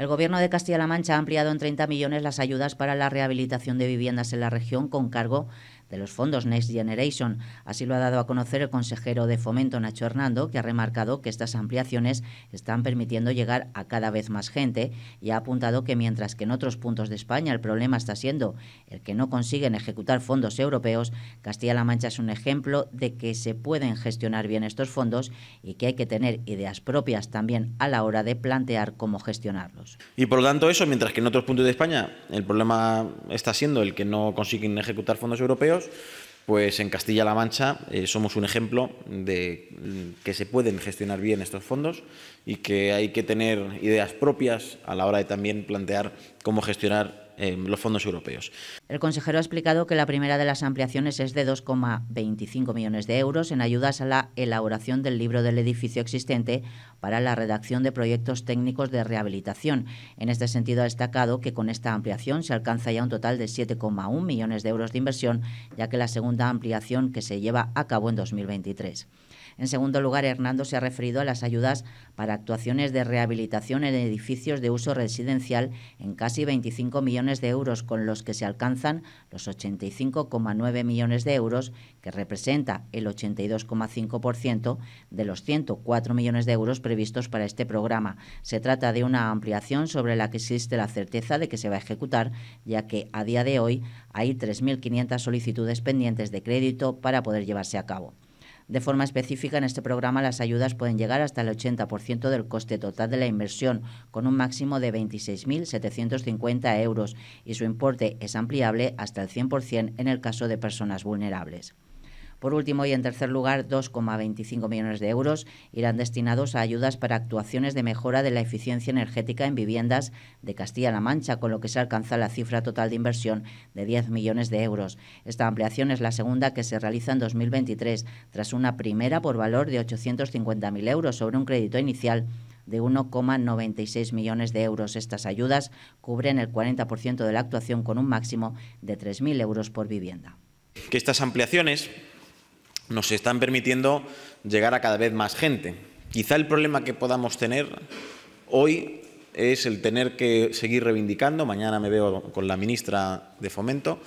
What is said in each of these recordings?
El Gobierno de Castilla-La Mancha ha ampliado en 30 millones las ayudas para la rehabilitación de viviendas en la región con cargo de los fondos Next Generation. Así lo ha dado a conocer el consejero de Fomento, Nacho Hernando, que ha remarcado que estas ampliaciones están permitiendo llegar a cada vez más gente y ha apuntado que mientras que en otros puntos de España el problema está siendo el que no consiguen ejecutar fondos europeos, Castilla-La Mancha es un ejemplo de que se pueden gestionar bien estos fondos y que hay que tener ideas propias también a la hora de plantear cómo gestionarlos. Y por lo tanto eso, mientras que en otros puntos de España el problema está siendo el que no consiguen ejecutar fondos europeos, pues en Castilla-La Mancha eh, somos un ejemplo de mm, que se pueden gestionar bien estos fondos y que hay que tener ideas propias a la hora de también plantear cómo gestionar Em, los fondos europeos. El consejero ha explicado que la primera de las ampliaciones es de 2,25 millones de euros en ayudas a la elaboración del libro del edificio existente para la redacción de proyectos técnicos de rehabilitación. En este sentido, ha destacado que con esta ampliación se alcanza ya un total de 7,1 millones de euros de inversión, ya que la segunda ampliación que se lleva a cabo en 2023. En segundo lugar, Hernando se ha referido a las ayudas para actuaciones de rehabilitación en edificios de uso residencial en casi 25 millones de euros, con los que se alcanzan los 85,9 millones de euros, que representa el 82,5% de los 104 millones de euros previstos para este programa. Se trata de una ampliación sobre la que existe la certeza de que se va a ejecutar, ya que a día de hoy hay 3.500 solicitudes pendientes de crédito para poder llevarse a cabo. De forma específica, en este programa las ayudas pueden llegar hasta el 80% del coste total de la inversión, con un máximo de 26.750 euros, y su importe es ampliable hasta el 100% en el caso de personas vulnerables. Por último y en tercer lugar, 2,25 millones de euros irán destinados a ayudas para actuaciones de mejora de la eficiencia energética en viviendas de Castilla-La Mancha, con lo que se alcanza la cifra total de inversión de 10 millones de euros. Esta ampliación es la segunda que se realiza en 2023, tras una primera por valor de 850.000 euros sobre un crédito inicial de 1,96 millones de euros. Estas ayudas cubren el 40% de la actuación con un máximo de 3.000 euros por vivienda. Que estas ampliaciones nos están permitiendo llegar a cada vez más gente. Quizá el problema que podamos tener hoy es el tener que seguir reivindicando, mañana me veo con la ministra de Fomento,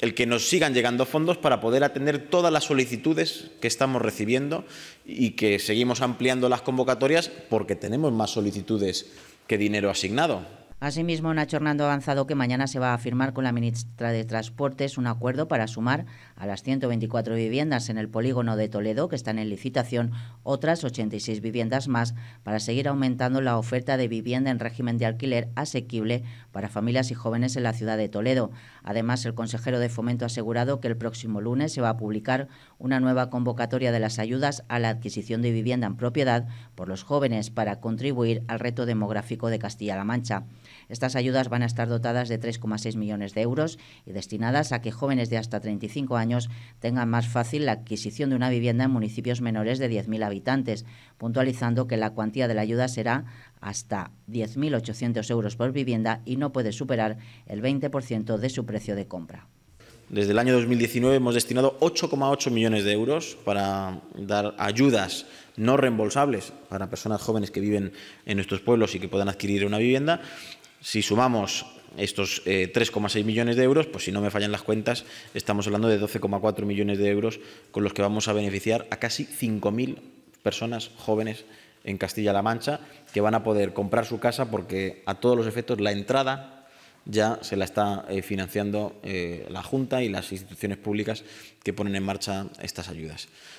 el que nos sigan llegando fondos para poder atender todas las solicitudes que estamos recibiendo y que seguimos ampliando las convocatorias porque tenemos más solicitudes que dinero asignado. Asimismo, Nacho Hernando ha avanzado que mañana se va a firmar con la ministra de Transportes un acuerdo para sumar a las 124 viviendas en el polígono de Toledo, que están en licitación, otras 86 viviendas más para seguir aumentando la oferta de vivienda en régimen de alquiler asequible para familias y jóvenes en la ciudad de Toledo. Además, el consejero de Fomento ha asegurado que el próximo lunes se va a publicar una nueva convocatoria de las ayudas a la adquisición de vivienda en propiedad por los jóvenes para contribuir al reto demográfico de Castilla-La Mancha. Estas ayudas van a estar dotadas de 3,6 millones de euros y destinadas a que jóvenes de hasta 35 años tengan más fácil la adquisición de una vivienda en municipios menores de 10.000 habitantes, puntualizando que la cuantía de la ayuda será hasta 10.800 euros por vivienda y no puede superar el 20% de su precio de compra. Desde el año 2019 hemos destinado 8,8 millones de euros para dar ayudas no reembolsables para personas jóvenes que viven en nuestros pueblos y que puedan adquirir una vivienda si sumamos estos 3,6 eh, millones de euros, pues si no me fallan las cuentas, estamos hablando de 12,4 millones de euros con los que vamos a beneficiar a casi 5.000 personas jóvenes en Castilla-La Mancha que van a poder comprar su casa porque a todos los efectos la entrada ya se la está eh, financiando eh, la Junta y las instituciones públicas que ponen en marcha estas ayudas.